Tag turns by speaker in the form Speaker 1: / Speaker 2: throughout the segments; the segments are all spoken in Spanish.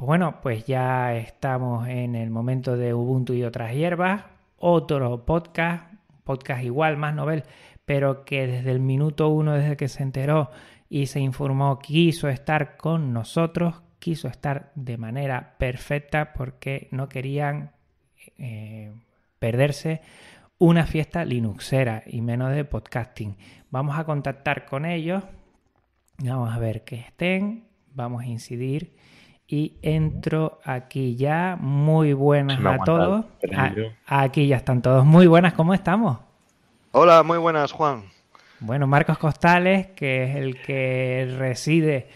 Speaker 1: Pues bueno, pues ya estamos en el momento de Ubuntu y otras hierbas, otro podcast, podcast igual, más novel, pero que desde el minuto uno, desde que se enteró y se informó, quiso estar con nosotros, quiso estar de manera perfecta porque no querían eh, perderse una fiesta linuxera y menos de podcasting. Vamos a contactar con ellos, vamos a ver que estén, vamos a incidir y entro aquí ya. Muy buenas a todos. aquí ya están todos. Muy buenas, ¿cómo estamos? Hola,
Speaker 2: muy buenas, Juan.
Speaker 1: Bueno, Marcos Costales, que es el que reside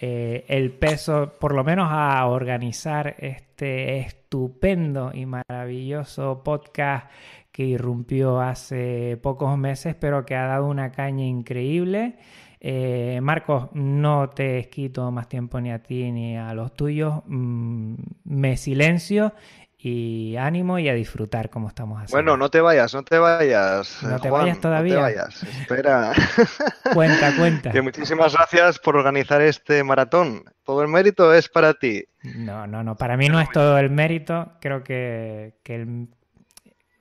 Speaker 1: eh, el peso, por lo menos a organizar este estupendo y maravilloso podcast que irrumpió hace pocos meses, pero que ha dado una caña increíble eh, Marcos, no te quito más tiempo ni a ti ni a los tuyos. Mm, me silencio y ánimo y a disfrutar como estamos haciendo.
Speaker 2: Bueno, no te vayas, no te vayas. No te vayas todavía. No te vayas, espera.
Speaker 1: cuenta, cuenta.
Speaker 2: muchísimas gracias por organizar este maratón. Todo el mérito es para ti.
Speaker 1: No, no, no. Para mí no es todo el mérito. Creo que, que el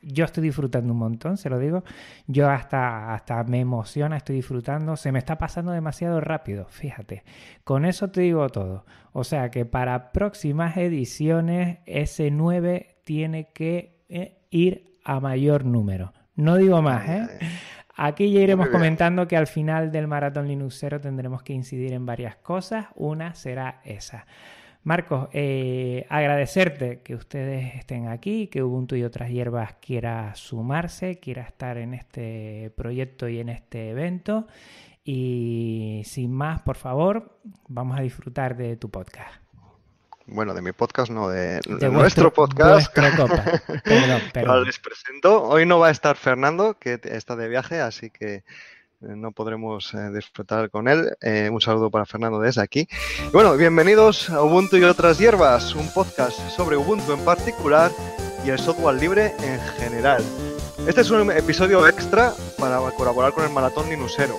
Speaker 1: yo estoy disfrutando un montón, se lo digo. Yo hasta, hasta me emociona, estoy disfrutando. Se me está pasando demasiado rápido, fíjate. Con eso te digo todo. O sea que para próximas ediciones, ese 9 tiene que eh, ir a mayor número. No digo más, ¿eh? Aquí ya iremos comentando que al final del maratón Linux 0 tendremos que incidir en varias cosas. Una será esa. Marcos, eh, agradecerte que ustedes estén aquí, que Ubuntu y otras hierbas quiera sumarse, quiera estar en este proyecto y en este evento. Y sin más, por favor, vamos a disfrutar de tu podcast.
Speaker 2: Bueno, de mi podcast, no, de, nuestro podcast. Copa. Perdón, Hoy no va a estar Fernando, que está de viaje, así que eh, no podremos eh, disfrutar con él. Eh, un saludo para Fernando desde aquí. bueno, bienvenidos a Ubuntu y otras hierbas, un podcast sobre Ubuntu en particular y el software libre en general. Este es un episodio extra para colaborar con el Maratón Linusero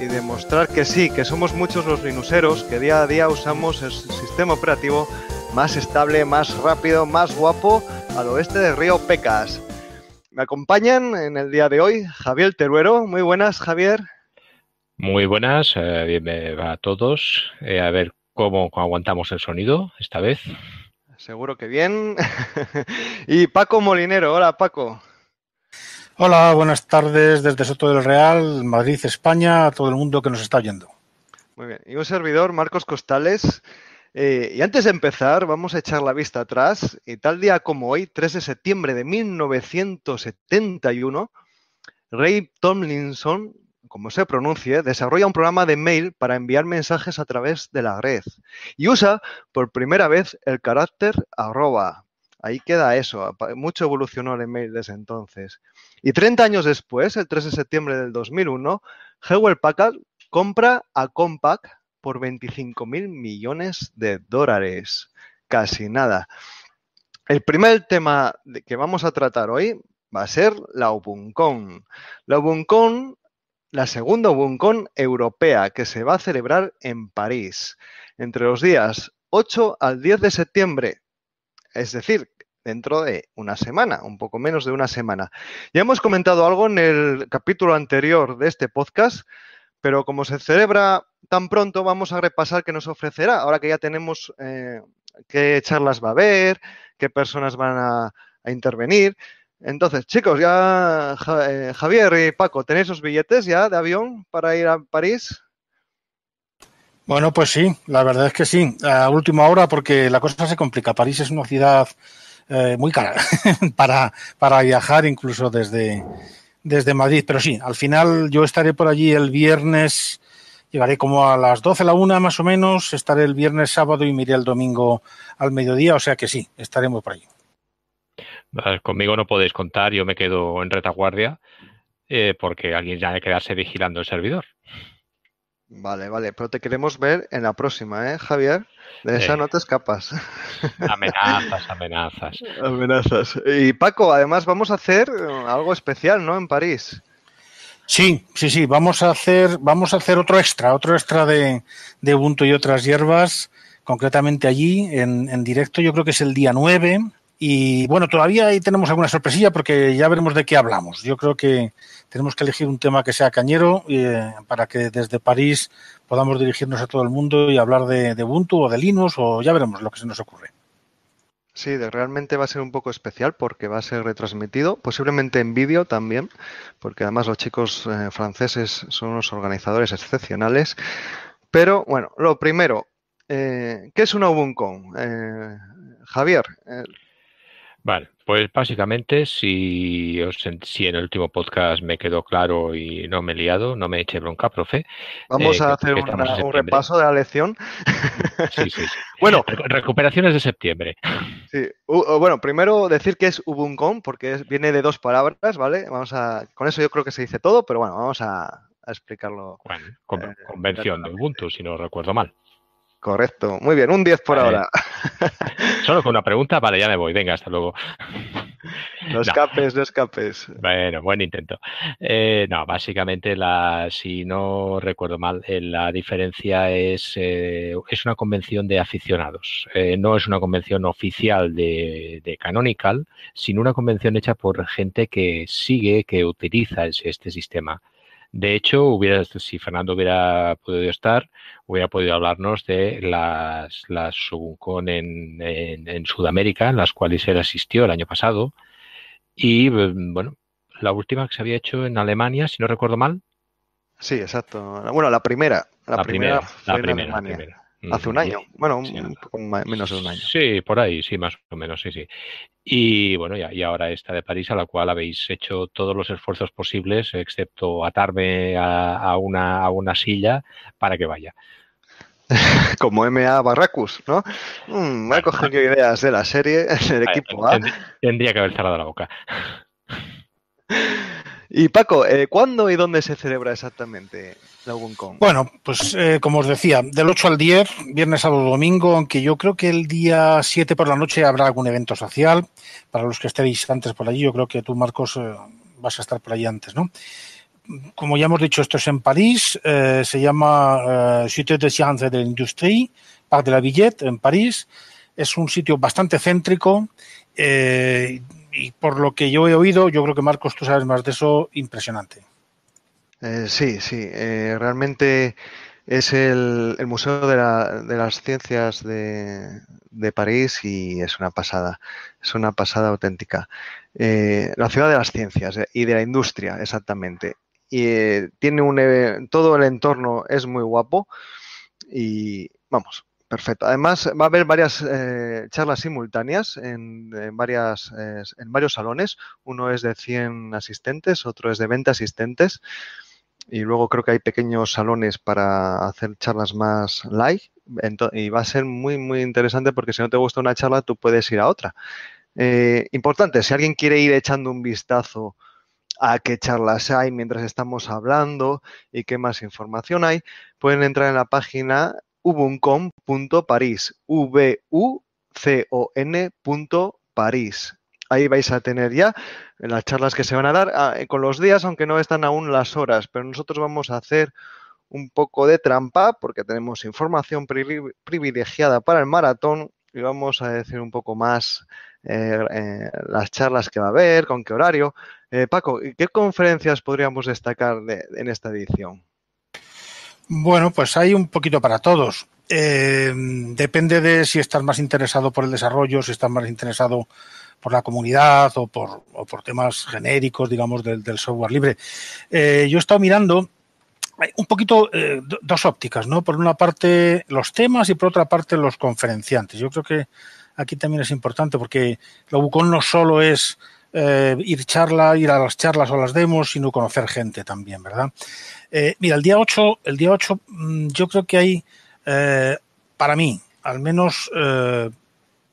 Speaker 2: y demostrar que sí, que somos muchos los linuseros que día a día usamos el sistema operativo más estable, más rápido, más guapo al oeste del río Pecas. Me acompañan en el día de hoy Javier Teruero. Muy buenas, Javier.
Speaker 3: Muy buenas, Bienvenido eh, bienvenidos eh, a todos. Eh, a ver cómo aguantamos el sonido esta vez.
Speaker 2: Seguro que bien. y Paco Molinero. Hola, Paco.
Speaker 4: Hola, buenas tardes desde Soto del Real, Madrid, España, a todo el mundo que nos está oyendo.
Speaker 2: Muy bien. Y un servidor, Marcos Costales. Eh, y antes de empezar, vamos a echar la vista atrás. Y tal día como hoy, 3 de septiembre de 1971, Ray Tomlinson, como se pronuncie, desarrolla un programa de mail para enviar mensajes a través de la red. Y usa por primera vez el carácter arroba. Ahí queda eso. Mucho evolucionó el email desde entonces. Y 30 años después, el 3 de septiembre del 2001, Hewlett Packard compra a Compaq por 25 mil millones de dólares. Casi nada. El primer tema que vamos a tratar hoy va a ser la Obuncón. La Obuncón... la segunda Obuncón europea que se va a celebrar en París entre los días 8 al 10 de septiembre. Es decir, dentro de una semana, un poco menos de una semana. Ya hemos comentado algo en el capítulo anterior de este podcast pero como se celebra tan pronto, vamos a repasar qué nos ofrecerá, ahora que ya tenemos eh, qué charlas va a haber, qué personas van a, intervenir. Entonces, chicos, ya eh, Javier y Paco, ¿tenéis los billetes ya de avión para ir a París?
Speaker 4: Bueno, pues sí, la verdad es que sí, a última hora porque la cosa se complica. París es una ciudad eh, muy cara para, para viajar incluso desde, desde Madrid. Pero sí, al final yo estaré por allí el viernes, llegaré como a las 12, la una más o menos, estaré el viernes, sábado y miré el domingo al mediodía, o sea que sí, estaremos por allí.
Speaker 3: Conmigo no podéis contar, yo me quedo en retaguardia eh, porque alguien ya ha quedarse vigilando el servidor.
Speaker 2: Vale, vale, pero te queremos ver en la próxima, ¿eh, Javier? De esa no te escapas.
Speaker 3: Amenazas, amenazas.
Speaker 2: amenazas. Y Paco, además vamos a hacer eh, algo especial, ¿no? En París.
Speaker 4: Sí, sí, sí, vamos a hacer, vamos a hacer otro extra, otro extra de, de Ubuntu y otras hierbas, concretamente allí, en, en directo, yo creo que es el día 9. Y bueno, todavía ahí tenemos alguna sorpresilla porque ya veremos de qué hablamos. Yo creo que tenemos que elegir un tema que sea cañero eh, para que desde París podamos dirigirnos a todo el mundo y hablar de, Ubuntu o de Linux o ya veremos lo que se nos ocurre.
Speaker 2: Sí, realmente va a ser un poco especial porque va a ser retransmitido, posiblemente en vídeo también, porque además los chicos eh, franceses son unos organizadores excepcionales. Pero bueno, lo primero, eh, ¿qué es una Ubuntu? Eh, Javier,
Speaker 3: Vale, pues básicamente si, si en el último podcast me quedó claro y no me he liado, no me eche bronca, profe. Vamos eh, a hacer un repaso de la lección. Sí, sí, bueno, eh, recuperaciones de septiembre.
Speaker 2: Sí, bueno, primero decir que es Ubuntu, porque viene de dos palabras, ¿vale? Vamos a, con eso yo creo que se dice todo, pero bueno, vamos a, explicarlo.
Speaker 3: Eh, convención de Ubuntu, si no recuerdo mal. Correcto. Muy bien, un 10 por ahora. Solo con una pregunta, vale, ya me voy. Venga, hasta luego. No escapes, no,
Speaker 2: escapes.
Speaker 3: Bueno, buen intento. Eh, no, básicamente, la, si no recuerdo mal, eh, la diferencia es, eh, es una convención de aficionados. no es una convención oficial de, de, Canonical, sino una convención hecha por gente que sigue, que utiliza este sistema. De hecho, hubiera, si Fernando hubiera podido estar, hubiera podido hablarnos de las, las Subuncon en, en, Sudamérica, en las cuales él asistió el año pasado. Y mm, bueno, la última que se había hecho en Alemania, si no recuerdo mal.
Speaker 2: Sí, exacto. Bueno, la primera.
Speaker 3: La, primera, La primera. Hace un año, bueno, menos de un año. Sí, por ahí, sí, más o menos, sí, sí. Y bueno, y, ahora esta de París, a la cual habéis hecho todos los esfuerzos posibles, excepto atarme a, una, a una silla para que vaya.
Speaker 2: Como
Speaker 3: MA Barracus, ¿no? Mm,
Speaker 2: me ha cogido ideas de la serie, el equipo A. Tendría que haber cerrado la boca. Y Paco, eh, ¿cuándo y dónde se celebra exactamente la WonCon?
Speaker 4: Bueno, pues eh, como os decía, del 8 al 10, viernes, sábado, domingo, aunque yo creo que el día 7 por la noche habrá algún evento social. Para los que estéis antes por allí, yo creo que tú, Marcos, eh, vas a estar por allí antes, ¿no? Como ya hemos dicho, esto es en París, se llama Cité de Sciences de l'Industrie, Parc de la Villette, en París. Es un sitio bastante céntrico y por lo que yo he oído, yo creo que Marcos, tú sabes más de eso, impresionante.
Speaker 2: Eh, sí, sí, eh, realmente es el, Museo de, las Ciencias de, París y es una pasada, es una pasada auténtica. Eh, la ciudad de las ciencias y de la industria, exactamente. Y tiene un, todo el entorno es muy guapo y vamos, Perfecto. Además, va a haber varias eh, charlas simultáneas en, varias, eh, en varios salones. Uno es de 100 asistentes, otro es de 20 asistentes. Y luego creo que hay pequeños salones para hacer charlas más live. y va a ser muy, muy interesante porque si no te gusta una charla, tú puedes ir a otra. Eh, importante, si alguien quiere ir echando un vistazo a qué charlas hay mientras estamos hablando y qué más información hay, pueden entrar en la página ubuncon.paris, v c Ahí vais a tener ya las charlas que se van a dar ah, eh, con los días, aunque no están aún las horas, pero nosotros vamos a hacer un poco de trampa porque tenemos información privilegiada para el maratón y vamos a decir un poco más eh, eh, las charlas que va a haber, con qué horario. Paco, ¿qué conferencias podríamos destacar en esta edición?
Speaker 4: Bueno, pues hay un poquito para todos. Eh, depende de si estás más interesado por el desarrollo, si estás más interesado por la comunidad o por, temas genéricos, digamos, del, software libre. Eh, yo he estado mirando un poquito eh, dos ópticas, ¿no? Por una parte los temas y por otra parte los conferenciantes. Yo creo que aquí también es importante porque lo Bucón no solo es eh, ir charla, ir a las charlas o las demos, sino conocer gente también, ¿verdad? Eh, mira, el día 8, el día 8 mm, yo creo que hay, eh, para mí, al menos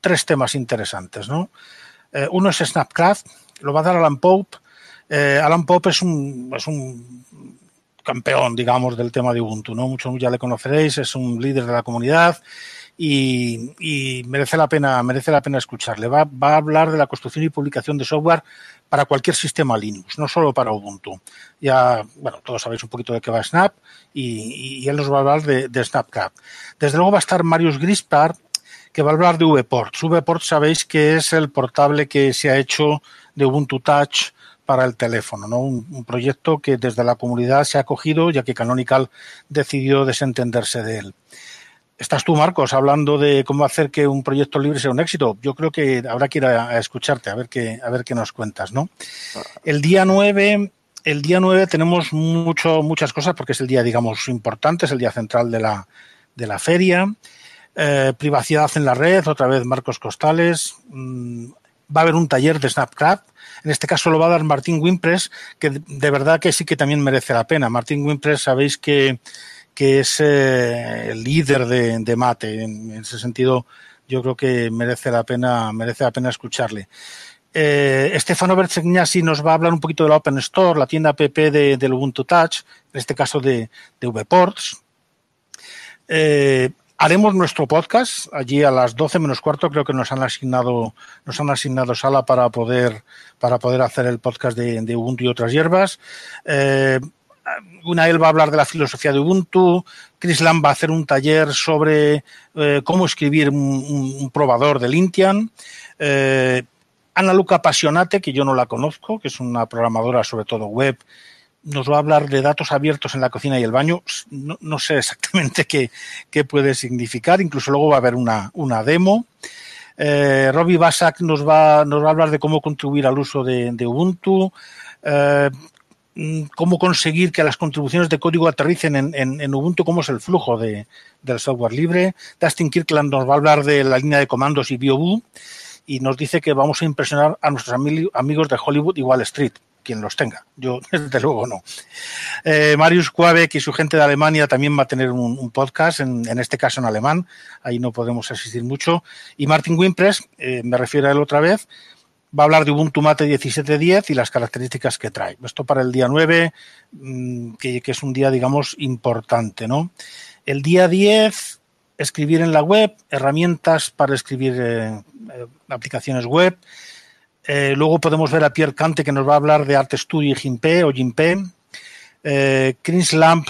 Speaker 4: tres temas interesantes, ¿no? uno es Snapcraft, lo va a dar Alan Pope. Alan Pope es un, es un campeón, digamos, del tema de Ubuntu, ¿no? Muchos ya le conoceréis, es un líder de la comunidad y, merece la pena, merece la pena escucharle. Va, a hablar de la construcción y publicación de software para cualquier sistema Linux, no solo para Ubuntu. Ya, bueno, todos sabéis un poquito de qué va Snap y, él nos va a hablar de, SnapCap, Desde luego va a estar Marius Grispar, que va a hablar de VPort. VPort sabéis que es el portable que se ha hecho de Ubuntu Touch para el teléfono, ¿no? Un, un, proyecto que desde la comunidad se ha acogido, ya que Canonical decidió desentenderse de él. Estás tú, Marcos, hablando de cómo hacer que un proyecto libre sea un éxito. Yo creo que habrá que ir a, escucharte, a ver, qué, a ver qué nos cuentas, ¿no? El día 9 el día 9 tenemos mucho, muchas cosas porque es el día, digamos, importante, es el día central de la, de la feria. Eh, privacidad en la red, otra vez Marcos Costales. Mm, va a haber un taller de Snapcraft. En este caso lo va a dar Martín Wimpress, que de verdad que sí que también merece la pena. Martín Wimpress, sabéis que que es eh, el líder de, Mate. En, ese sentido, yo creo que merece la pena, merece la pena escucharle. Eh, Estefano Bercegnasi nos va a hablar un poquito de la Open Store, la tienda PP del Ubuntu Touch, en este caso de, de VPorts. Eh, haremos nuestro podcast allí a las 12 menos cuarto creo que nos han asignado nos han asignado sala para poder para poder hacer el podcast de, Ubuntu y otras hierbas eh, él va a hablar de la filosofía de Ubuntu, Chris Lam va a hacer un taller sobre eh, cómo escribir un, probador de Lintian, eh, Ana Luca Passionate, que yo no la conozco, que es una programadora sobre todo web, nos va a hablar de datos abiertos en la cocina y el baño. No, sé exactamente qué, qué, puede significar, incluso luego va a haber una, demo. Eh, Robbie Basak nos va, a hablar de cómo contribuir al uso de, Ubuntu. Eh, Mm, cómo conseguir que las contribuciones de código aterricen en, Ubuntu, cómo es el flujo de, del software libre. Dustin Kirkland nos va a hablar de la línea de comandos y Biobu y nos dice que vamos a impresionar a nuestros amigos de Hollywood y Wall Street quien los tenga. Yo, desde luego, no. Eh, Marius Kuavek y su gente de Alemania también va a tener un, podcast, en, este caso en alemán, ahí no podemos asistir mucho. Y Martin Wimpress, eh, me refiero a él otra vez, va a hablar de Ubuntu Mate 17.10 y las características que trae. Esto para el día 9, mm, que, es un día, digamos, importante, ¿no? El día 10, escribir en la web, herramientas para escribir eh, eh, aplicaciones web. Eh, luego podemos ver a Pierre Cante, que nos va a hablar de Art Studio y Jimpe o Jimpe. Chris Lamp,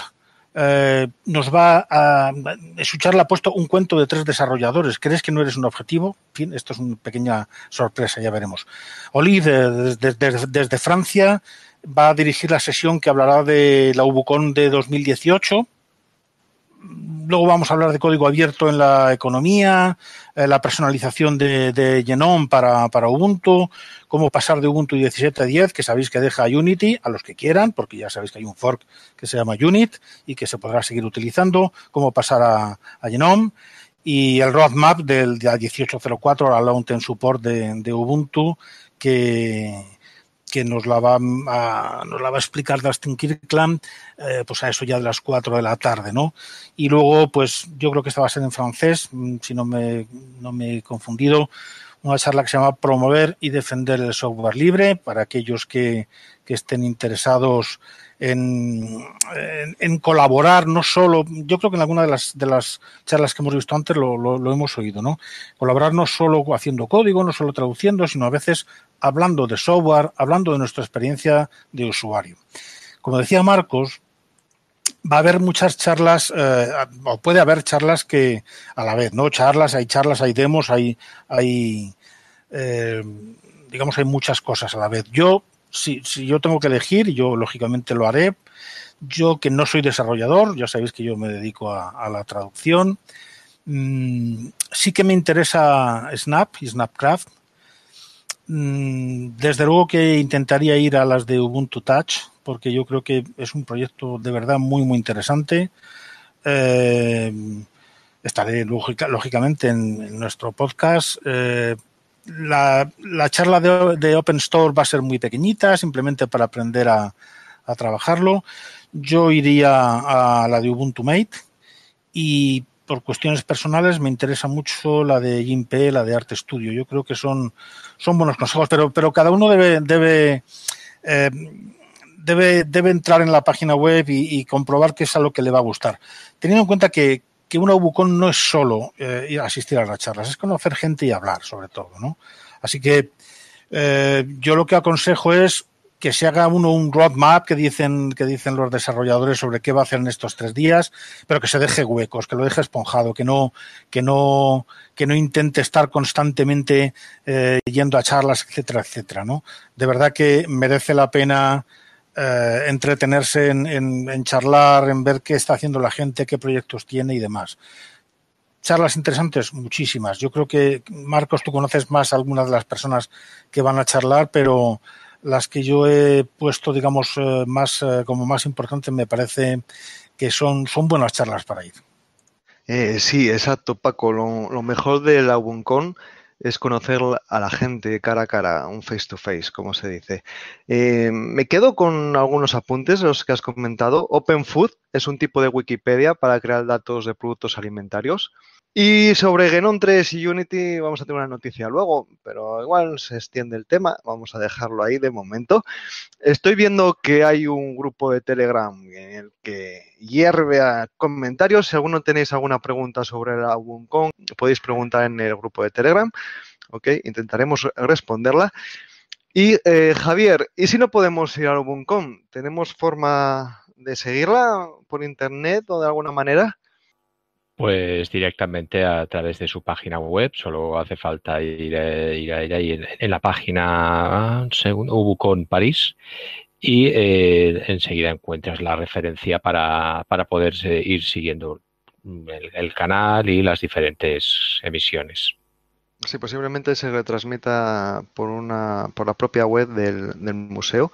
Speaker 4: eh, nos va a... escuchar la ha puesto un cuento de tres desarrolladores. ¿Crees que no eres un objetivo? En esto es una pequeña sorpresa, ya veremos. Oli, desde Francia, va a dirigir la sesión que hablará de la UBUCON de 2018. Luego vamos a hablar de código abierto en la economía, eh, la personalización de, de Genome para, Ubuntu, cómo pasar de Ubuntu 17 a 10, que sabéis que deja Unity a los que quieran, porque ya sabéis que hay un fork que se llama Unit y que se podrá seguir utilizando, cómo pasar a, a Genome y el roadmap del 18.04 al term Support de Ubuntu, que, que nos la va a, nos la va a explicar Dustin Kirkland eh, pues a eso ya de las 4 de la tarde, ¿no? Y luego, pues yo creo que esta va a ser en francés, mm, si no me, no me he confundido, una charla que se llama Promover y defender el software libre para aquellos que, estén interesados en, colaborar, no solo, yo creo que en alguna de las, de las charlas que hemos visto antes lo, lo, hemos oído, ¿no? Colaborar no solo haciendo código, no solo traduciendo, sino a veces hablando de software, hablando de nuestra experiencia de usuario. Como decía Marcos, va a haber muchas charlas, eh, o puede haber charlas que a la vez, ¿no? Charlas, hay charlas, hay demos, hay, hay eh, digamos, hay muchas cosas a la vez. Yo, si, yo tengo que elegir, yo lógicamente lo haré. Yo que no soy desarrollador, ya sabéis que yo me dedico a, la traducción. Mm, sí que me interesa Snap y Snapcraft. Mm, desde luego que intentaría ir a las de Ubuntu Touch, porque yo creo que es un proyecto de verdad muy, muy interesante. Eh, estaré lógicamente en, nuestro podcast. Eh, la, charla de, de, Open Store va a ser muy pequeñita, simplemente para aprender a, a trabajarlo. Yo iría a la de Ubuntu Mate y por cuestiones personales me interesa mucho la de Jim la de Arte Estudio. Yo creo que son, son buenos consejos, pero, cada uno debe, debe, eh, debe, debe entrar en la página web y, comprobar qué es a lo que le va a gustar. Teniendo en cuenta que, que una Ubucon no es solo eh, asistir a las charlas, es conocer gente y hablar, sobre todo, ¿no? Así que eh, yo lo que aconsejo es que se haga uno un roadmap que dicen, que dicen los desarrolladores sobre qué va a hacer en estos tres días, pero que se deje huecos, que lo deje esponjado, que no, que no, que no intente estar constantemente eh, yendo a charlas, etcétera, etcétera. ¿no? De verdad que merece la pena eh, entretenerse en, en charlar, en ver qué está haciendo la gente, qué proyectos tiene y demás charlas interesantes, muchísimas. Yo creo que, Marcos, tú conoces más a algunas de las personas que van a charlar, pero las que yo he puesto, digamos, eh, más eh, como más importantes, me parece que son, son buenas charlas para ir.
Speaker 2: Eh, sí, exacto, Paco. Lo, mejor de la WUNCON es conocer a la gente cara a cara, un face to face, como se dice. me quedo con algunos apuntes de los que has comentado. Open Food es un tipo de Wikipedia para crear datos de productos alimentarios. Y sobre Genon 3 y Unity vamos a tener una noticia luego, pero igual se extiende el tema, vamos a dejarlo ahí de momento. Estoy viendo que hay un grupo de Telegram en el que hierve a comentarios. Si alguno tenéis alguna pregunta sobre la Kong, podéis preguntar en el grupo de Telegram. Ok, intentaremos responderla. Y eh, Javier, ¿y si no podemos ir a la ¿Tenemos forma de seguirla por internet o de alguna manera?
Speaker 3: Pues directamente a través de su página web, solo hace falta ir, eh, a, ir, ahí en, la página segundo, Ubucon París y eh, enseguida encuentras la referencia para, para poder ir siguiendo el, el, canal y las diferentes emisiones.
Speaker 2: Sí, posiblemente se retransmita por, una, por la propia web del, del museo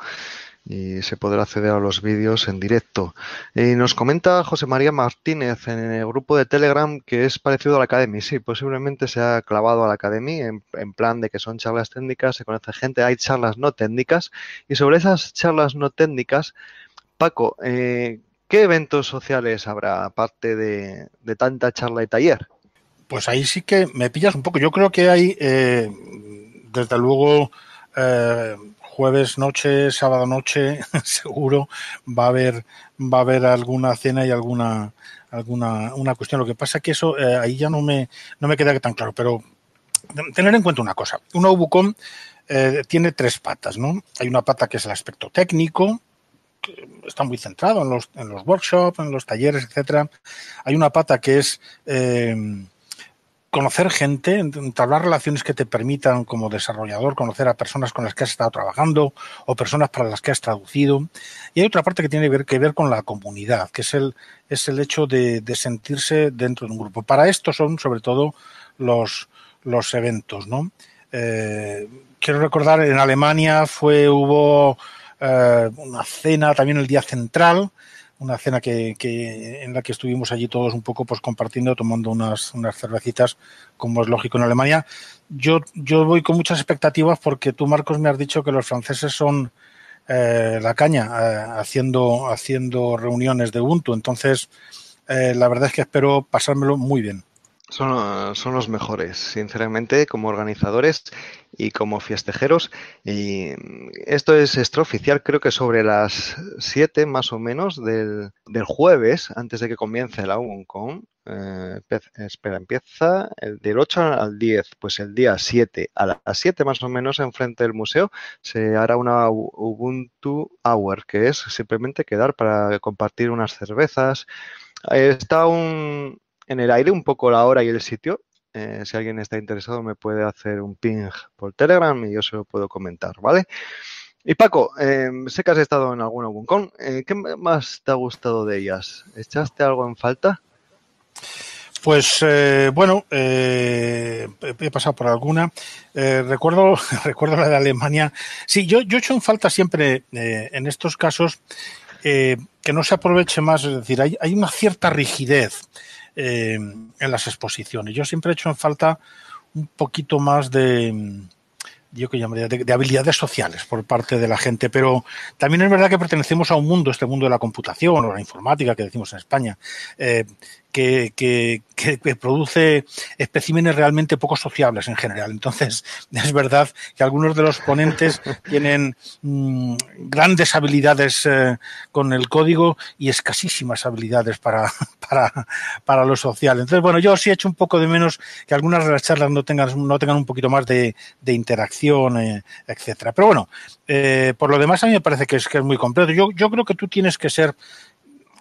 Speaker 2: y se podrá acceder a los vídeos en directo. Y nos comenta José María Martínez en el grupo de Telegram que es parecido a la Academia. Sí, posiblemente se ha clavado a la Academia en, plan de que son charlas técnicas, se conoce gente, hay charlas no técnicas. Y sobre esas charlas no técnicas, Paco, eh, ¿qué eventos sociales habrá aparte de, tanta charla y taller?
Speaker 4: Pues ahí sí que me pillas un poco. Yo creo que hay, eh, desde luego, eh, jueves noche, sábado noche, seguro va a haber va a haber alguna cena y alguna alguna una cuestión. Lo que pasa es que eso eh, ahí ya no me no me queda tan claro, pero tener en cuenta una cosa. Un Ubucom eh, tiene tres patas, ¿no? Hay una pata que es el aspecto técnico, que está muy centrado en los, en los workshops, en los talleres, etcétera. Hay una pata que es eh, conocer gente, entablar relaciones que te permitan como desarrollador conocer a personas con las que has estado trabajando o personas para las que has traducido. Y hay otra parte que tiene que ver, que ver con la comunidad, que es el, es el hecho de, sentirse dentro de un grupo. Para esto son sobre todo los, los eventos, ¿no? Eh, quiero recordar, en Alemania fue, hubo eh, una cena también el día central, una cena que, en la que estuvimos allí todos un poco pues compartiendo, tomando unas, unas cervecitas, como es lógico en Alemania. Yo, yo voy con muchas expectativas porque tú, Marcos, me has dicho que los franceses son eh, la caña eh, haciendo, haciendo reuniones de Ubuntu. Entonces, eh, la verdad es que espero pasármelo muy bien.
Speaker 2: Son, los mejores, sinceramente, como organizadores y como fiestejeros. Y esto es extraoficial, creo que sobre las 7 más o menos del, del, jueves, antes de que comience la Ubuntu Eh, espera, empieza el, del 8 al 10, pues el día 7, a las 7 más o menos, enfrente del museo, se hará una Ubuntu Hour, que es simplemente quedar para compartir unas cervezas. Está un, en el aire un poco la hora y el sitio. Eh, si alguien está interesado me puede hacer un ping por Telegram y yo se lo puedo comentar, ¿vale? Y Paco, em, sé que has estado en alguna WUNCON. Eh, ¿Qué más te ha gustado de ellas? ¿Echaste algo en falta?
Speaker 4: Pues eh, bueno, he pasado por alguna. recuerdo, recuerdo la de Alemania. Sí, yo, yo echo en falta siempre en estos casos que no se aproveche más. Es decir, hay, hay una cierta rigidez eh, en las exposiciones. Yo siempre he hecho en falta un poquito más de, yo que llamaría, de, de, habilidades sociales por parte de la gente, pero también es verdad que pertenecemos a un mundo, este mundo de la computación o la informática que decimos en España, eh, que, produce especímenes realmente poco sociables en general. Entonces, es verdad que algunos de los ponentes tienen mm, grandes habilidades eh, con el código y escasísimas habilidades para, para, lo social. Entonces, bueno, yo sí he hecho un poco de menos que algunas de las charlas no tengan, no tengan un poquito más de, interacción, etc. Eh, etcétera. Pero bueno, eh, por lo demás, a mí me parece que es, que es muy completo. Yo, yo creo que tú tienes que ser,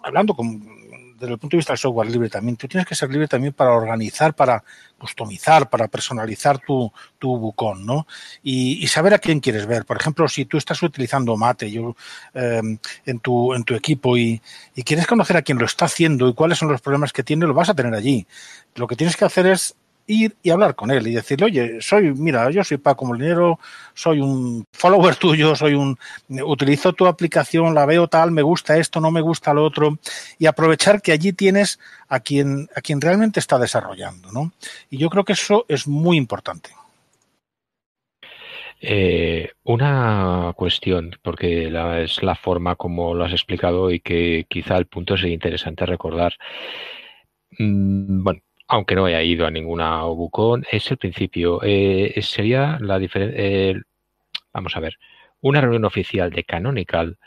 Speaker 4: hablando con desde el punto de vista del software libre también, tú tienes que ser libre también para organizar, para customizar, para personalizar tu, tu bucón, ¿no? Y, saber a quién quieres ver. Por ejemplo, si tú estás utilizando Mate yo, em, en, tu, en tu equipo y, y quieres conocer a quién lo está haciendo y cuáles son los problemas que tiene, lo vas a tener allí. Lo que tienes que hacer es ir y hablar con él y decirle, oye, soy, mira, yo soy Paco Molinero, soy un follower tuyo, soy un, utilizo tu aplicación, la veo tal, me gusta esto, no me gusta lo otro, y aprovechar que allí tienes a quien, a quien realmente está desarrollando, ¿no? Y yo creo que eso es muy importante.
Speaker 3: Eh, una cuestión, porque es la forma como lo has explicado y que quizá el punto sería interesante recordar. Mm, bueno, aunque no haya ido a ninguna Obucon, es el principio. Eh, sería la diferencia. Eh, vamos a ver, una reunión oficial de Canonical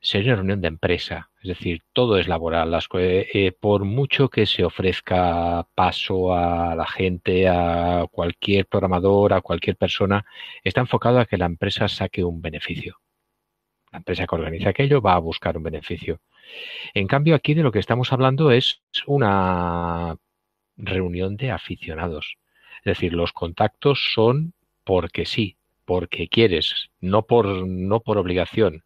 Speaker 3: sería una reunión de empresa, es decir, todo es laboral. Las, eh, por mucho que se ofrezca paso a la gente, a cualquier programador, a cualquier persona, está enfocado a que la empresa saque un beneficio. La empresa que organiza aquello va a buscar un beneficio. En cambio, aquí de lo que estamos hablando es una reunión de aficionados. Es decir, los contactos son porque sí, porque quieres, no por, no por obligación.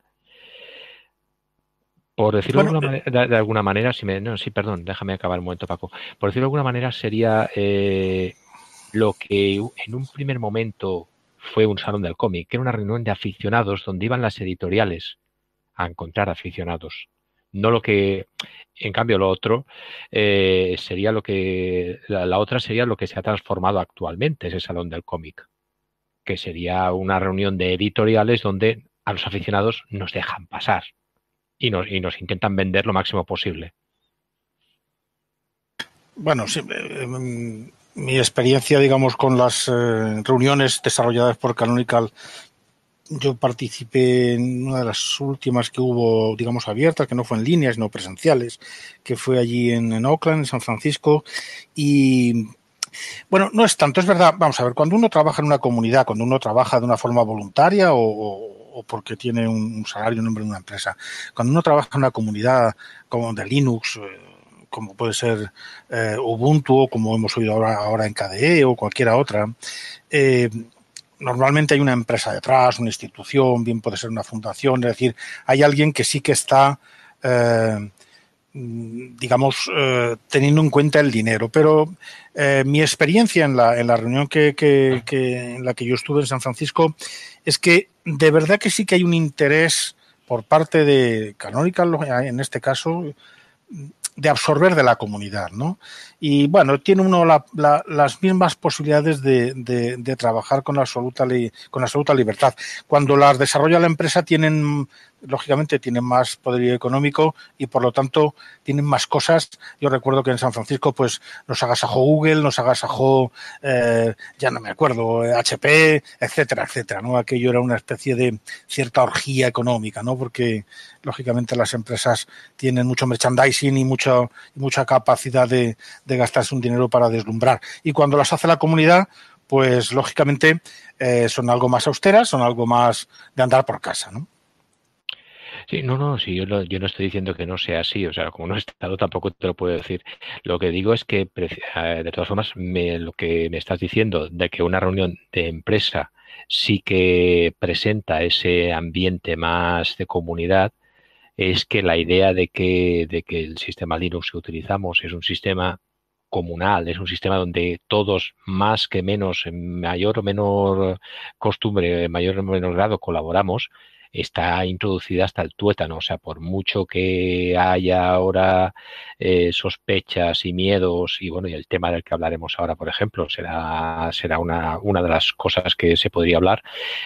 Speaker 3: Por decirlo de, eh, alguna manera, si me, no, sí, perdón, déjame acabar un momento, Paco. Por decirlo de alguna manera, sería eh, lo que en un primer momento fue un salón del cómic, que era una reunión de aficionados donde iban las editoriales a encontrar aficionados no lo que, en cambio, lo otro eh, sería lo que, la, otra sería lo que se ha transformado actualmente, ese salón del cómic, que sería una reunión de editoriales donde a los aficionados nos dejan pasar y nos, y nos intentan vender lo máximo posible.
Speaker 4: Bueno, sí, eh, mm, mi experiencia, digamos, con las eh, reuniones desarrolladas por Canonical yo participé en una de las últimas que hubo, digamos, abiertas, que no fue en líneas, sino presenciales, que fue allí en, Oakland, en San Francisco, y bueno, no es tanto, es verdad, vamos a ver, cuando uno trabaja en una comunidad, cuando uno trabaja de una forma voluntaria o, porque tiene un, salario, en nombre de una empresa, cuando uno trabaja en una comunidad como de Linux, eh, como puede ser eh, Ubuntu, o como hemos oído ahora, ahora en KDE o cualquiera otra, eh, normalmente hay una empresa detrás, una institución, bien puede ser una fundación, es decir, hay alguien que sí que está, eh, digamos, eh, teniendo en cuenta el dinero. Pero eh, mi experiencia en la, en la reunión que, en la que yo estuve en San Francisco es que de verdad que sí que hay un interés por parte de Canonical, en este caso, de absorber de la comunidad, ¿no? Y bueno, tiene uno las mismas posibilidades de, trabajar con absoluta, con absoluta libertad. Cuando las desarrolla la empresa tienen, lógicamente, tienen más poderío económico y por lo tanto tienen más cosas. Yo recuerdo que en San Francisco pues nos agasajó Google, nos agasajó, eh, ya no me acuerdo, HP, etcétera, etcétera. ¿no? Aquello era una especie de cierta orgía económica, ¿no? porque lógicamente las empresas tienen mucho merchandising y mucha mucha capacidad de de gastarse un dinero para deslumbrar. Y cuando las hace la comunidad, pues lógicamente eh, son algo más austeras, son algo más de andar por casa, ¿no?
Speaker 3: Sí, no, no, sí, yo, no, yo no estoy diciendo que no sea así, o sea, como no he estado tampoco te lo puedo decir. Lo que digo es que, de todas formas, lo que me estás diciendo de que una reunión de empresa sí que presenta ese ambiente más de comunidad, es que la idea de que, de que el sistema Linux que utilizamos es un sistema comunal, es un sistema donde todos más que menos, en mayor o menor costumbre, en mayor o menor grado colaboramos, está introducida hasta el tuétano. O sea, por mucho que haya ahora eh, sospechas y miedos, y bueno, y el tema del que hablaremos ahora, por ejemplo, será, será una, de las cosas que se podría hablar.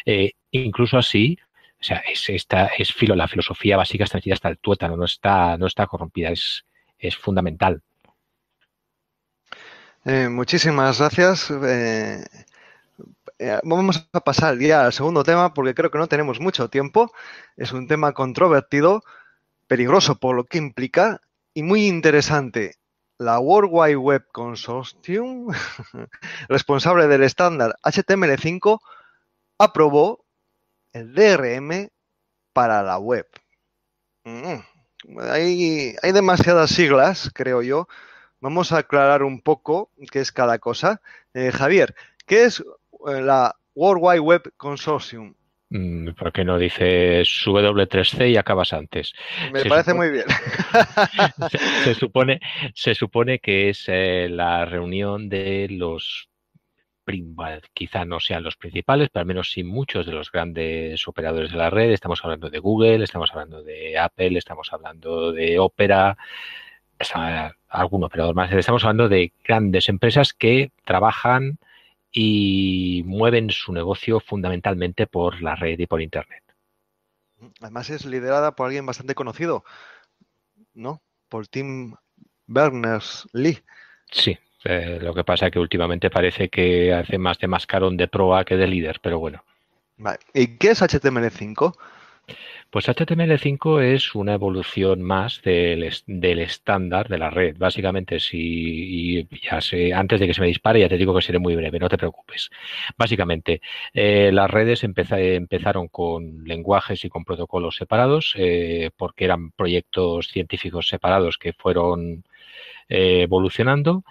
Speaker 3: Eh, incluso así, o sea, es, esta, es filo, la filosofía básica está introducida hasta el tuétano, no está, no está corrompida, es, es fundamental.
Speaker 2: Eh, muchísimas gracias. Eh, eh, vamos a pasar ya al segundo tema porque creo que no tenemos mucho tiempo. Es un tema controvertido, peligroso por lo que implica y muy interesante. La World Wide Web Consortium, responsable del estándar HTML5, aprobó el DRM para la web. Mm, hay demasiadas siglas, creo yo, vamos a aclarar un poco qué es cada cosa. Eh, Javier, ¿qué es eh, la World Wide Web Consortium?
Speaker 3: Mm, ¿Por qué no dices W3C y acabas antes? Me parece muy bien. se, supone, que es eh, la reunión de los quizá no sean los principales, pero al menos sí muchos de los grandes operadores de la red. Estamos hablando de Google, estamos hablando de Apple, estamos hablando de Opera, algunos, alguno, pero además estamos hablando de grandes empresas que trabajan y mueven su negocio fundamentalmente por la red y por Internet.
Speaker 2: Además es liderada por alguien bastante conocido, ¿no? Por Tim
Speaker 3: Berners-Lee. Sí, eh, lo que pasa es que últimamente parece que hace más de mascarón de proa que de líder, pero bueno. ¿Y qué es HTML5? Pues HTML5 es una evolución más del, estándar de la red. Básicamente, si ya sé, antes de que se me dispare, ya te digo que seré muy breve, no te preocupes. Básicamente, eh, las redes empezaron con lenguajes y con protocolos separados, eh, porque eran proyectos científicos separados que fueron eh, evolucionando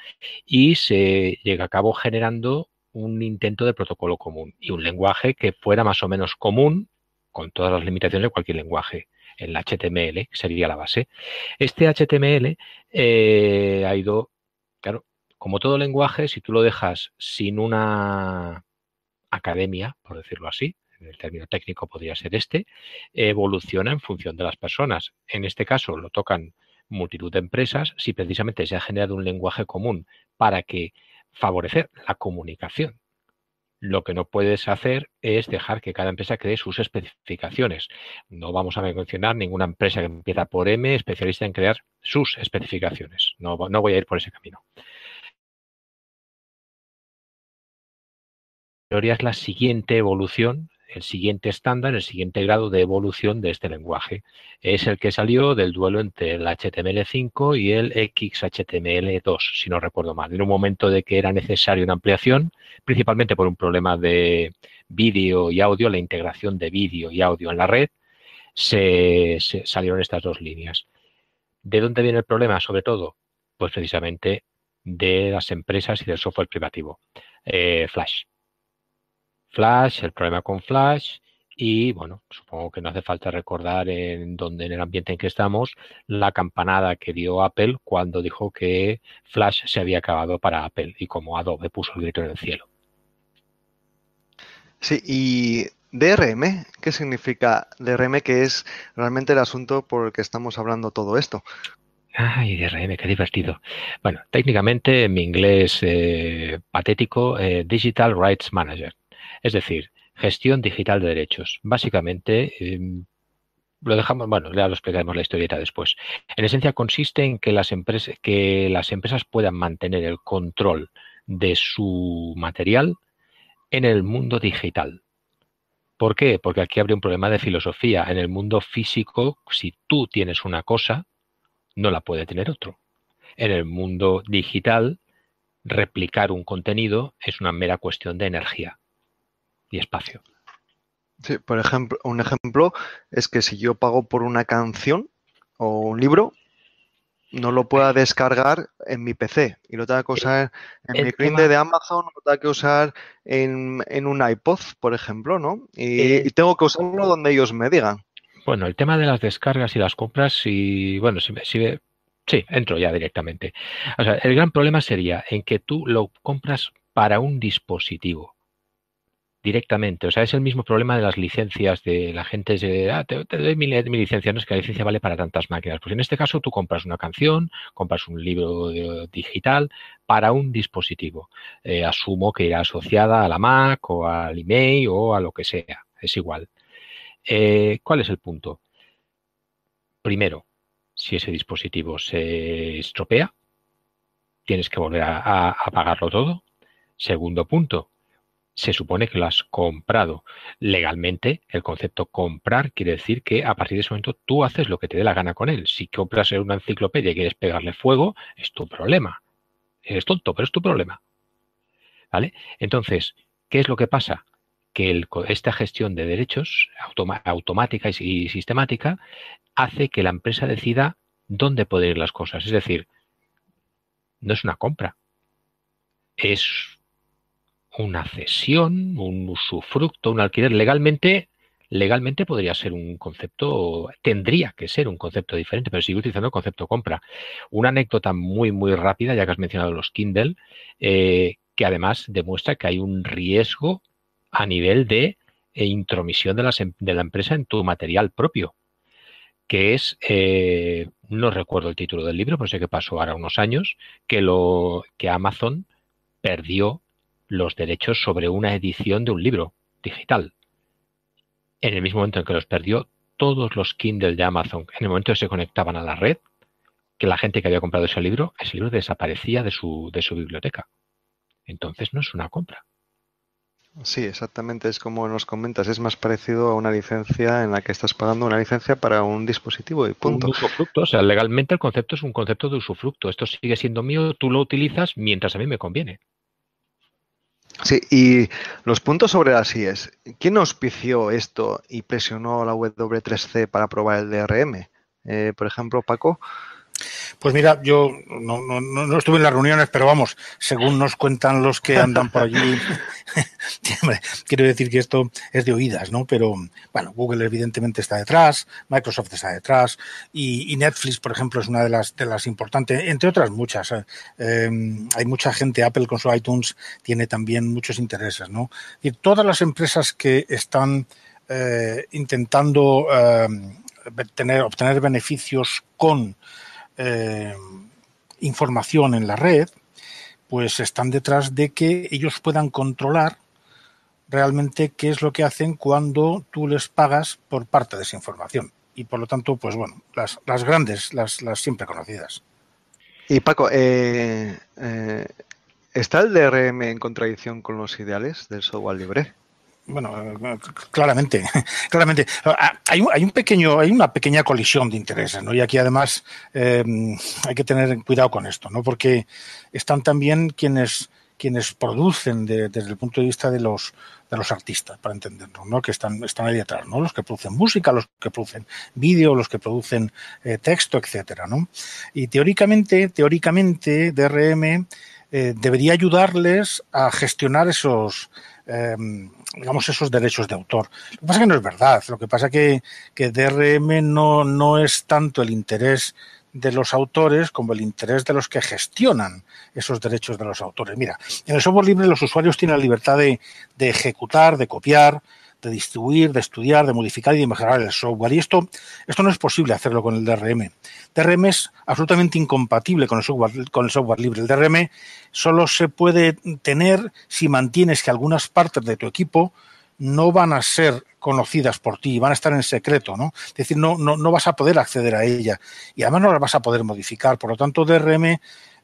Speaker 3: y se llega a cabo generando un intento de protocolo común y un lenguaje que fuera más o menos común con todas las limitaciones de cualquier lenguaje. El HTML sería la base. Este HTML eh, ha ido, claro, como todo lenguaje, si tú lo dejas sin una academia, por decirlo así, en el término técnico podría ser este, evoluciona en función de las personas. En este caso lo tocan multitud de empresas si precisamente se ha generado un lenguaje común para que favorecer la comunicación lo que no puedes hacer es dejar que cada empresa cree sus especificaciones. No vamos a mencionar ninguna empresa que empieza por M, especialista en crear sus especificaciones. No, voy a ir por ese camino. La teoría es la siguiente evolución el siguiente estándar, el siguiente grado de evolución de este lenguaje. Es el que salió del duelo entre el HTML5 y el XHTML2, si no recuerdo mal. En un momento de que era necesaria una ampliación, principalmente por un problema de vídeo y audio, la integración de vídeo y audio en la red, se, salieron estas dos líneas. ¿De dónde viene el problema, sobre todo? Pues precisamente de las empresas y del software privativo. Eh, Flash. Flash, el problema con Flash y, bueno, supongo que no hace falta recordar en donde en el ambiente en que estamos la campanada que dio Apple cuando dijo que Flash se había acabado para Apple y como Adobe puso el grito en el cielo.
Speaker 2: Sí, y DRM, ¿qué significa DRM? Que es realmente el asunto por el que estamos hablando todo esto.
Speaker 3: Ay, DRM, qué divertido. Bueno, técnicamente en mi inglés eh, patético, eh, Digital Rights Manager. Es decir, gestión digital de derechos. Básicamente, em, lo dejamos, bueno, ya lo explicaremos la historieta después. En esencia consiste en que las, empresas, que las empresas puedan mantener el control de su material en el mundo digital. ¿Por qué? Porque aquí abre un problema de filosofía. En el mundo físico, si tú tienes una cosa, no la puede tener otro. En el mundo digital, replicar un contenido es una mera cuestión de energía y espacio.
Speaker 2: Sí, por ejemplo, un ejemplo es que si yo pago por una canción o un libro, no lo pueda descargar en mi PC y lo tengo que usar en mi Kindle de Amazon, lo tengo que usar en, un iPod, por ejemplo, ¿no? Eh, y, tengo que usarlo donde ellos me digan.
Speaker 3: Bueno, el tema de las descargas y las compras, y bueno, si, si, sí, entro ya directamente. O sea, el gran problema sería en que tú lo compras para un dispositivo directamente. O sea, es el mismo problema de las licencias de la gente de, ah, te, doy mi, licencia, no es que la licencia vale para tantas máquinas. Pues en este caso tú compras una canción, compras un libro digital para un dispositivo. Eh, asumo que irá asociada a la Mac o al email o a lo que sea, es igual. Eh, ¿Cuál es el punto? Primero, si ese dispositivo se estropea, tienes que volver a pagarlo todo. Segundo punto, se supone que lo has comprado. Legalmente, el concepto comprar quiere decir que a partir de ese momento tú haces lo que te dé la gana con él. Si compras una enciclopedia y quieres pegarle fuego, es tu problema. Eres tonto, pero es tu problema. ¿Vale? Entonces, ¿qué es lo que pasa? Que esta gestión de derechos automática y, sistemática hace que la empresa decida dónde pueden ir las cosas. Es decir, no es una compra. Es una cesión, un usufructo, un alquiler. Legalmente, legalmente podría ser un concepto, tendría que ser un concepto diferente, pero sigue utilizando el concepto compra. Una anécdota muy, muy rápida, ya que has mencionado los Kindle, eh, que además demuestra que hay un riesgo a nivel de eh, intromisión em, de, la empresa en tu material propio que es, eh, no recuerdo el título del libro, pero sé que pasó ahora unos años, que, lo, que Amazon perdió los derechos sobre una edición de un libro digital. En el mismo momento en que los perdió, todos los Kindle de Amazon, en el momento en que se conectaban a la red, que la gente que había comprado ese libro, ese libro desaparecía de su, de su biblioteca. Entonces no es una compra.
Speaker 2: Sí, exactamente, es como nos comentas, es más parecido a una licencia en la que estás pagando una licencia para
Speaker 3: un dispositivo y punto. usufructo, o sea, legalmente el concepto es un concepto de usufructo. Esto sigue siendo mío, tú lo utilizas mientras a mí me conviene.
Speaker 2: Sí, y los puntos sobre las IES. ¿Quién auspició esto y presionó a la W3C para probar
Speaker 4: el DRM? Eh, por ejemplo, Paco. Pues mira, yo no, estuve en las reuniones, pero vamos, según nos cuentan los que andan por allí, quiero decir que esto es de oídas, ¿no? Pero bueno, Google evidentemente está detrás, Microsoft está detrás y, Netflix, por ejemplo, es una de las, de las importantes, entre otras muchas. Eh, em, hay mucha gente, Apple con su iTunes tiene también muchos intereses, ¿no? Y todas las empresas que están eh, intentando em, obtener beneficios con eh, información en la red, pues están detrás de que ellos puedan controlar realmente qué es lo que hacen cuando tú les pagas por parte de esa información. Y por lo tanto, pues bueno, las, grandes, las, siempre conocidas.
Speaker 2: Y Paco, eh, eh, ¿está el DRM en contradicción con los ideales del software
Speaker 4: libre? bueno, eh, claramente, claramente. Ah, hay, un pequeño, hay una pequeña colisión de intereses, ¿no? Y aquí además eh, hay que tener cuidado con esto, ¿no? Porque están también quienes quienes producen desde el punto de vista de los de los artistas, para entenderlo, ¿no? Que están, están ahí detrás, ¿no? Los que producen música, los que producen vídeo, los que producen eh, texto, etcétera, ¿no? Y teóricamente, teóricamente, DRM debería ayudarles a gestionar esos Em, digamos, esos derechos de autor. Lo que pasa es que no es verdad. Lo que pasa es que, DRM no, es tanto el interés de los autores como el interés de los que gestionan esos derechos de los autores. Mira, en el software libre los usuarios tienen la libertad de ejecutar, de copiar, de distribuir, de estudiar, de modificar y de mejorar el software. Y esto, esto no es posible hacerlo con el DRM. DRM es absolutamente incompatible con el software, con el software libre. El DRM solo se puede tener si mantienes que algunas partes de tu equipo no van a ser conocidas por ti, van a estar en secreto, ¿no? Es decir, no, no, vas a poder acceder a ella y además no la vas a poder modificar. Por lo tanto, DRM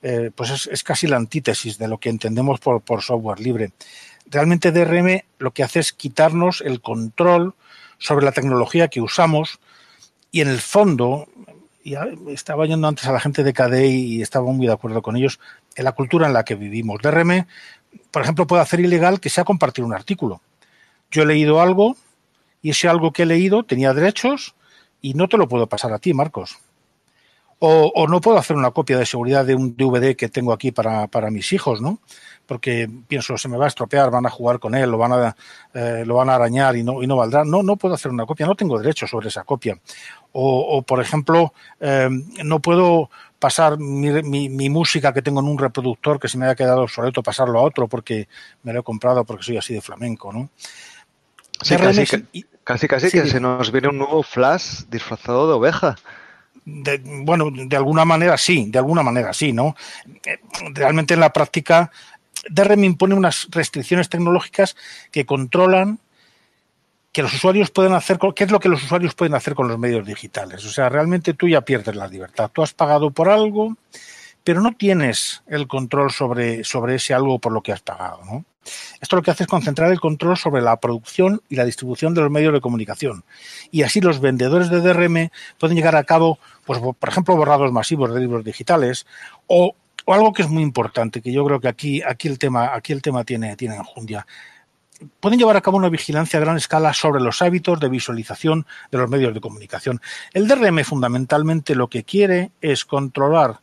Speaker 4: eh, pues es, casi la antítesis de lo que entendemos por software libre realmente DRM lo que hace es quitarnos el control sobre la tecnología que usamos y en el fondo, estaba yendo antes a la gente de KDE y estaba muy de acuerdo con ellos, en la cultura en la que vivimos. DRM, por ejemplo, puede hacer ilegal que sea compartir un artículo. Yo he leído algo y ese algo que he leído tenía derechos y no te lo puedo pasar a ti, Marcos. O, no puedo hacer una copia de seguridad de un DVD que tengo aquí para, mis hijos, ¿no? Porque pienso, se me va a estropear, van a jugar con él, lo van a, eh, lo van a arañar y no, valdrá. No, no puedo hacer una copia, no tengo derecho sobre esa copia. O, por ejemplo, em, no puedo pasar mi, música que tengo en un reproductor que se me ha quedado obsoleto, pasarlo a otro porque me lo he comprado porque soy así de flamenco, ¿no? casi, casi, que se nos viene un nuevo flash disfrazado de oveja de, bueno, de alguna manera sí, de alguna manera sí, ¿no? Eh, realmente en la práctica, DRM impone unas restricciones tecnológicas que controlan que los usuarios pueden hacer, qué es lo que los usuarios pueden hacer con los medios digitales. O sea, realmente tú ya pierdes la libertad. Tú has pagado por algo, pero no tienes el control sobre, sobre ese algo por lo que has pagado. Esto lo que hace es concentrar el control sobre la producción y la distribución de los medios de comunicación. Y así los vendedores de DRM pueden llegar a cabo, pues, por ejemplo, borrados masivos de libros digitales o, algo que es muy importante, que yo creo que aquí, aquí, el, tema, aquí el tema tiene, tiene enjundia pueden llevar a cabo una vigilancia a gran escala sobre los hábitos de visualización de los medios de comunicación. El DRM fundamentalmente lo que quiere es controlar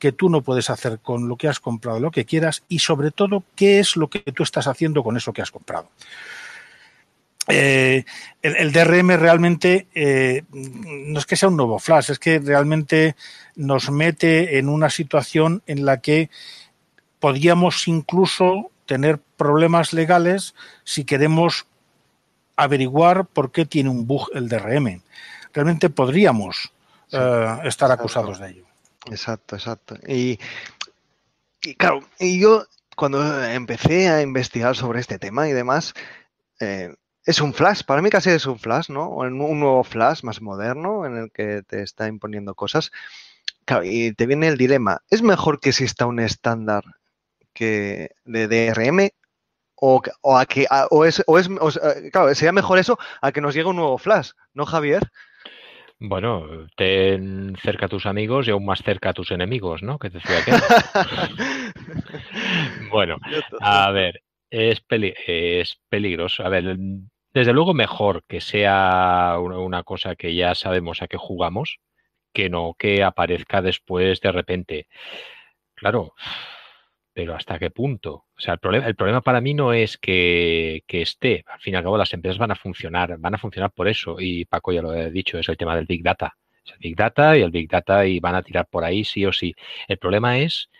Speaker 4: que tú no puedes hacer con lo que has comprado, lo que quieras y sobre todo qué es lo que tú estás haciendo con eso que has comprado. Eh, el, DRM realmente eh, no es que sea un nuevo flash, es que realmente nos mete en una situación en la que podríamos incluso tener problemas legales si queremos averiguar por qué tiene un bug el DRM. Realmente podríamos eh, estar acusados de ello. Exacto, exacto. Y,
Speaker 2: claro, yo cuando empecé a investigar sobre este tema y demás, eh, es un flash, para mí casi es un flash, ¿no? Un nuevo flash más moderno en el que te está imponiendo cosas. y te viene el dilema, ¿es mejor que exista un estándar que de DRM o, que es, o sería mejor eso a que nos llegue un nuevo flash, ¿no, Javier?
Speaker 3: Bueno, ten cerca a tus amigos y aún más cerca a tus enemigos, ¿no? Que decía que. bueno, a ver, es, es peligroso. A ver, desde luego mejor que sea una cosa que ya sabemos a qué jugamos, que no que aparezca después de repente. Claro, pero ¿hasta qué punto? O sea, el problema, el problema para mí no es que, esté. Al fin y al cabo, las empresas van a funcionar, van a funcionar por eso. Y Paco ya lo ha dicho, es el tema del Big Data. el Big Data y el Big Data y van a tirar por ahí sí o sí. El problema es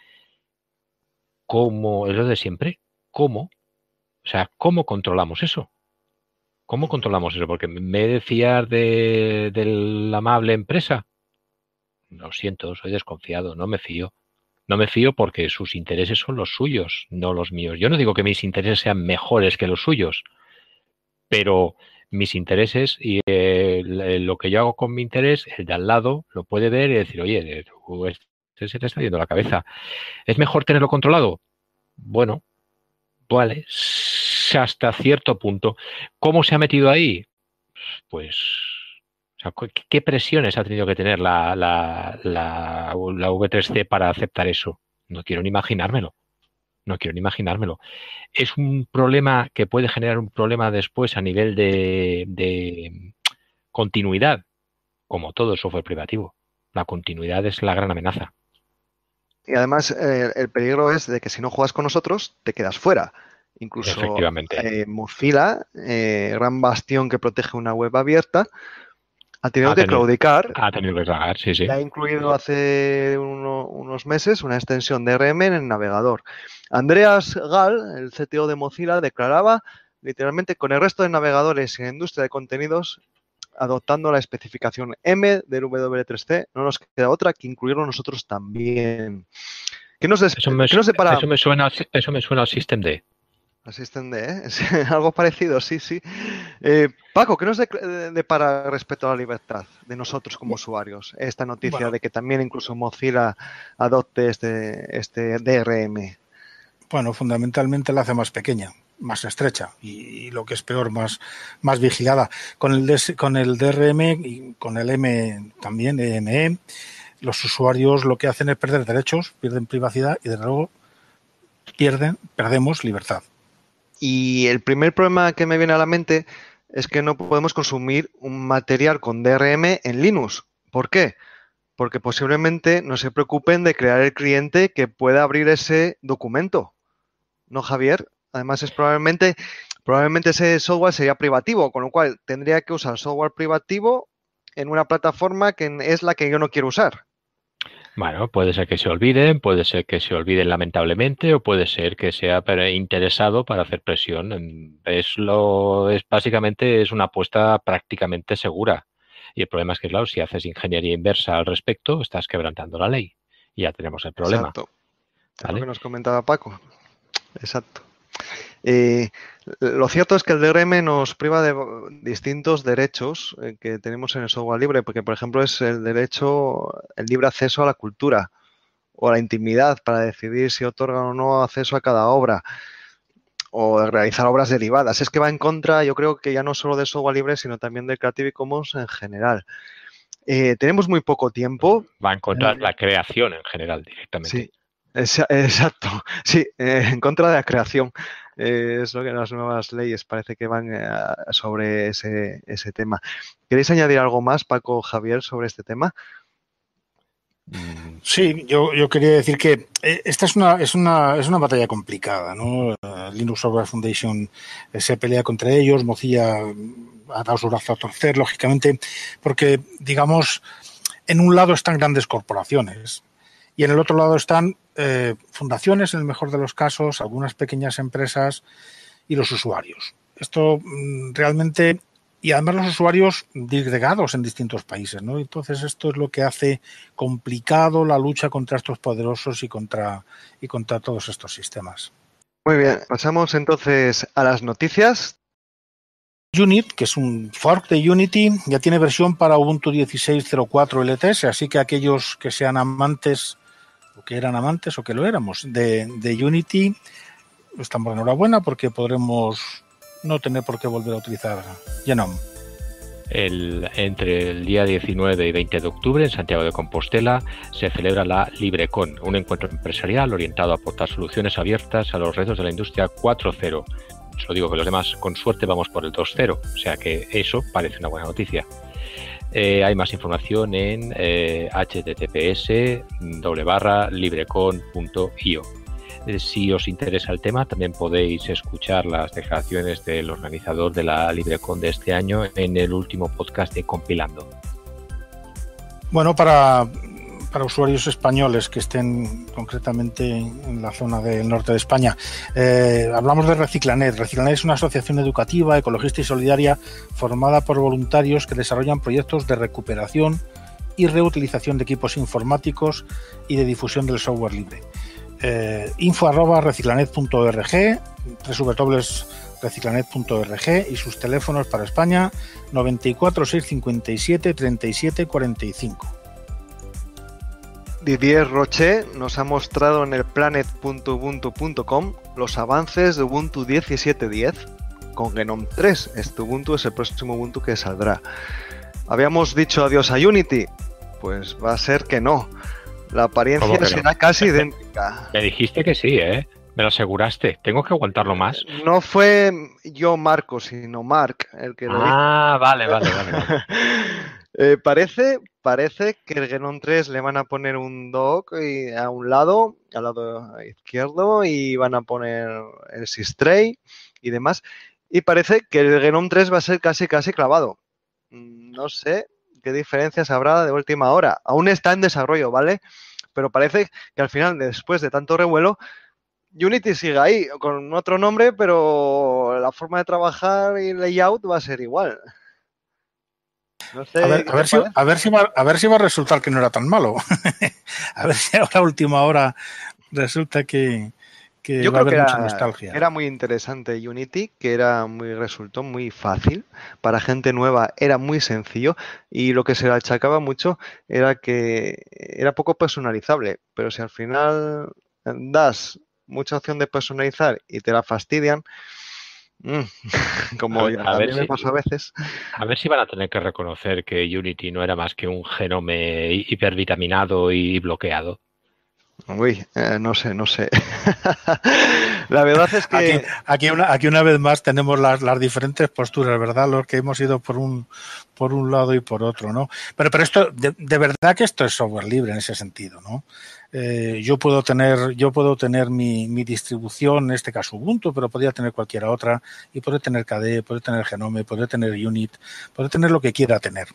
Speaker 3: cómo, es lo de siempre, cómo, o sea, cómo controlamos eso. ¿Cómo controlamos eso? Porque me decía de, de la amable empresa. Lo siento, soy desconfiado, no me fío no me fío porque sus intereses son los suyos, no los míos. Yo no digo que mis intereses sean mejores que los suyos, pero mis intereses y eh, lo que yo hago con mi interés, el de al lado lo puede ver y decir, oye, eh, este, este se te está yendo la cabeza. ¿Es mejor tenerlo controlado? Bueno, vale, hasta cierto punto. ¿Cómo se ha metido ahí? Pues ¿qué, presiones ha tenido que tener la, V3C para aceptar eso? No quiero ni imaginármelo. No quiero ni imaginármelo. Es un problema que puede generar un problema después a nivel de, continuidad, como todo software privativo. La continuidad es la gran amenaza.
Speaker 2: Y además eh, el peligro es de que si no juegas con nosotros, te quedas fuera. Incluso Efectivamente. Eh, eh gran bastión que protege una web abierta, ha tenido que
Speaker 3: claudicar. Ha tenido que claudicar, sí, sí. Ha
Speaker 2: incluido hace unos meses una extensión de RM en el navegador. Andreas Gall, el CTO de Mozilla, declaraba literalmente con el resto de navegadores en la industria de contenidos adoptando la especificación M del W3C, no nos queda otra que incluirlo nosotros también. ¿Qué
Speaker 3: nos, eso me, suena, eso me suena al System D.
Speaker 2: Al System ¿eh? algo parecido, sí, sí. Eh, Paco, ¿qué nos depara respecto a la libertad de nosotros como usuarios? Esta noticia de que también incluso Mozilla adopte este, este
Speaker 4: DRM. Bueno, fundamentalmente la hace más pequeña, más estrecha y, lo que es peor, más, vigilada. Con el, con el DRM y con el M también, EME, e, los usuarios lo que hacen es perder derechos, pierden privacidad y desde luego pierden, perdemos libertad. Y el primer problema
Speaker 2: que me viene a la mente es que no podemos consumir un material con DRM en Linux. ¿Por qué? Porque posiblemente no se preocupen de crear el cliente que pueda abrir ese documento. ¿No, Javier? Además, es probablemente, probablemente ese software sería privativo, con lo cual tendría que usar software privativo en una plataforma que es la que yo no quiero usar.
Speaker 3: Bueno, puede ser que se olviden, puede ser que se olviden lamentablemente o puede ser que sea interesado para hacer presión. Mm, es lo es básicamente es una apuesta prácticamente segura. Y el problema es que claro, si haces ingeniería inversa al respecto, estás quebrantando la ley. Y ya tenemos el problema. Exacto.
Speaker 2: ¿Vale? Lo que nos comentaba Paco. Exacto. Y eh, lo cierto es que el DRM nos priva de distintos derechos eh, que tenemos en el software libre, porque por ejemplo es el derecho, el libre acceso a la cultura o a la intimidad para decidir si otorgan o no acceso a cada obra o realizar obras derivadas. Es que va en contra, yo creo que ya no solo del software libre, sino también de Creative Commons en general. Eh, tenemos muy poco tiempo.
Speaker 3: Va en contra de la creación en general directamente.
Speaker 2: Exacto, sí, eh, en contra de la creación. Eh, es lo que las nuevas leyes parece que van eh, sobre ese, ese, tema. ¿Queréis añadir algo más, Paco Javier,
Speaker 4: sobre este tema? Mm, sí, yo, quería decir que esta es una, es una, es una batalla complicada. ¿no? Linux Software Foundation se pelea contra ellos, Mozilla mm, ha dado su brazo a torcer, lógicamente, porque, digamos, en un lado están grandes corporaciones y en el otro lado están eh, fundaciones, en el mejor de los casos, algunas pequeñas empresas y los usuarios. Esto mm, realmente, y además los usuarios disgregados en distintos países, ¿no? Entonces esto es lo que hace complicado la lucha contra estos poderosos y contra, y contra todos estos sistemas. Muy bien, pasamos entonces a las noticias. Unit, que es un fork de Unity, ya tiene versión para Ubuntu 16.04 LTS, así que aquellos que sean amantes que eran amantes o que lo éramos de, de Unity, estamos enhorabuena porque podremos no tener por qué volver a utilizar Genome.
Speaker 3: El, entre el día 19 y 20 de octubre en Santiago de Compostela se celebra la LibreCon, un encuentro empresarial orientado a aportar soluciones abiertas a los retos de la industria 4.0. Se lo digo que los demás, con suerte, vamos por el 2.0, o sea que eso parece una buena noticia. Eh, hay más información en https eh, librecon.io. Eh, si os interesa el tema, también podéis escuchar las declaraciones del organizador de la LibreCon de este año en el último podcast de Compilando.
Speaker 4: Bueno, para para usuarios españoles que estén concretamente en la zona del norte de España. Eh, hablamos de Reciclanet. Reciclanet es una asociación educativa, ecologista y solidaria formada por voluntarios que desarrollan proyectos de recuperación y reutilización de equipos informáticos y de difusión del software libre. Eh, info arroba reciclanet.org, reciclanet.org y sus teléfonos para España 94 657 37 45.
Speaker 2: Didier Roche nos ha mostrado en el planet.ubuntu.com los avances de Ubuntu 17.10 con Genome 3. Este Ubuntu es el próximo Ubuntu que saldrá. ¿Habíamos dicho adiós a Unity? Pues va a ser que no. La apariencia será casi
Speaker 3: idéntica. Me dijiste que sí, ¿eh? Me lo aseguraste. ¿Tengo que aguantarlo más?
Speaker 2: No fue yo, Marco, sino Mark, el que lo Ah, dijo. vale, vale, vale.
Speaker 4: vale.
Speaker 3: Eh, parece,
Speaker 2: parece que el Genon 3 le van a poner un dock eh, a un lado, al lado izquierdo, y van a poner el Sistray y demás. Y parece que el Genome 3 va a ser casi, casi clavado. Mm, no sé qué diferencias habrá de última hora. Aún está en desarrollo, ¿vale? Pero parece que al final, después de tanto revuelo, Unity sigue ahí, con otro nombre, pero la forma de trabajar y layout va a ser igual
Speaker 4: a, ver, si, a, ver, va, a resultar que no era tan malo. a ver si ahora, a última hora, resulta que, Yo que mucha era, nostalgia.
Speaker 2: Era muy interesante Unity, que era muy resultó muy fácil para gente nueva, era muy sencillo y lo que se le achacaba mucho era que era poco personalizable, pero si al final das mucha opción de personalizar y te la fastidian, Mm. Como a, ver si, a veces.
Speaker 3: A ver si van a tener que reconocer que Unity no era más que un genome hipervitaminado y bloqueado.
Speaker 4: Uy, eh, no sé, no sé. la verdad es que. Aquí, una, vez más tenemos las, las, diferentes posturas, ¿verdad? Los que hemos ido por un, por un lado y por otro, ¿no? Pero, pero esto, de verdad que esto es software libre en ese sentido, ¿no? Eh, yo puedo tener, yo puedo tener mi, distribución, en este caso Ubuntu, pero podría tener cualquiera otra, y puedo tener KDE, podría tener Genome, podría tener Unit, podría tener lo que quiera tener.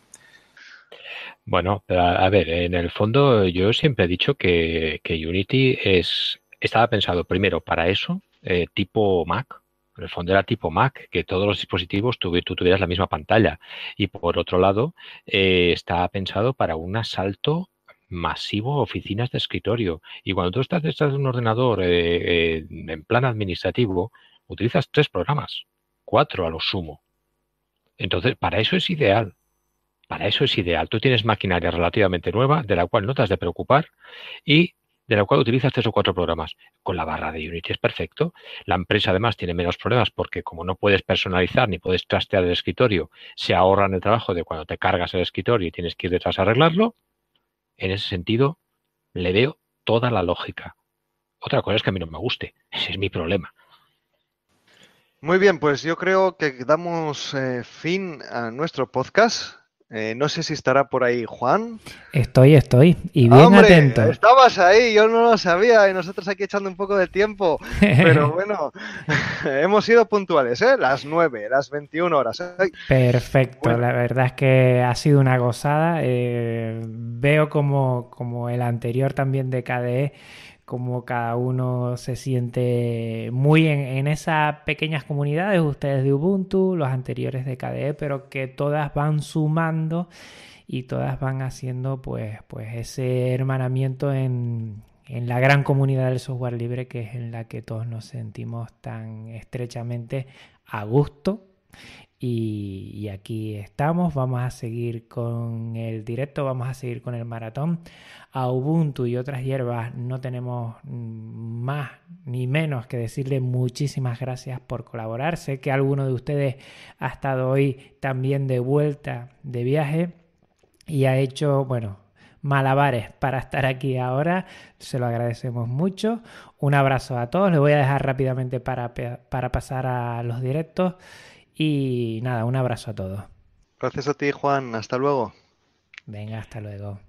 Speaker 3: Bueno, a, ver, en el fondo yo siempre he dicho que, Unity es, estaba pensado primero para eso, eh, tipo Mac, en el fondo era tipo Mac, que todos los dispositivos tú tuvieras la misma pantalla. Y por otro lado, eh, estaba está pensado para un asalto masivo oficinas de escritorio. Y cuando tú estás detrás de un ordenador eh, eh, en plan administrativo, utilizas tres programas, cuatro a lo sumo. Entonces, para eso es ideal. Para eso es ideal. Tú tienes maquinaria relativamente nueva, de la cual no te has de preocupar, y de la cual utilizas tres o cuatro programas. Con la barra de Unity es perfecto. La empresa además tiene menos problemas porque como no puedes personalizar ni puedes trastear el escritorio, se ahorran el trabajo de cuando te cargas el escritorio y tienes que ir detrás a arreglarlo. En ese sentido, le veo toda la lógica. Otra cosa es que a mí no me guste, ese es mi problema.
Speaker 2: Muy bien, pues yo creo que damos eh, fin a nuestro podcast. Eh, no sé si estará por ahí Juan.
Speaker 1: Estoy, estoy. Y bien ¡Hombre,
Speaker 2: Estabas ahí, yo no lo sabía y nosotros aquí echando un poco de tiempo. Pero bueno, hemos sido puntuales, ¿eh? Las 9, las 21 horas. ¿eh?
Speaker 1: Perfecto, la verdad es que ha sido una gozada. Eh, veo como, como el anterior también de KDE como cada uno se siente muy en, esas pequeñas comunidades, ustedes de Ubuntu, los anteriores de KDE, pero que todas van sumando y todas van haciendo pues, pues ese hermanamiento en, en la gran comunidad del software libre que es en la que todos nos sentimos tan estrechamente a gusto y, aquí estamos, vamos a seguir con el directo, vamos a seguir con el maratón. A Ubuntu y otras hierbas no tenemos mm, más ni menos que decirle muchísimas gracias por colaborar. Sé que alguno de ustedes ha estado hoy también de vuelta de viaje y ha hecho, bueno, malabares para estar aquí ahora. Se lo agradecemos mucho. Un abrazo a todos. Les voy a dejar rápidamente para, para pasar a los directos. Y nada, un abrazo a todos.
Speaker 2: Gracias a ti, Juan. Hasta luego. Venga, hasta luego.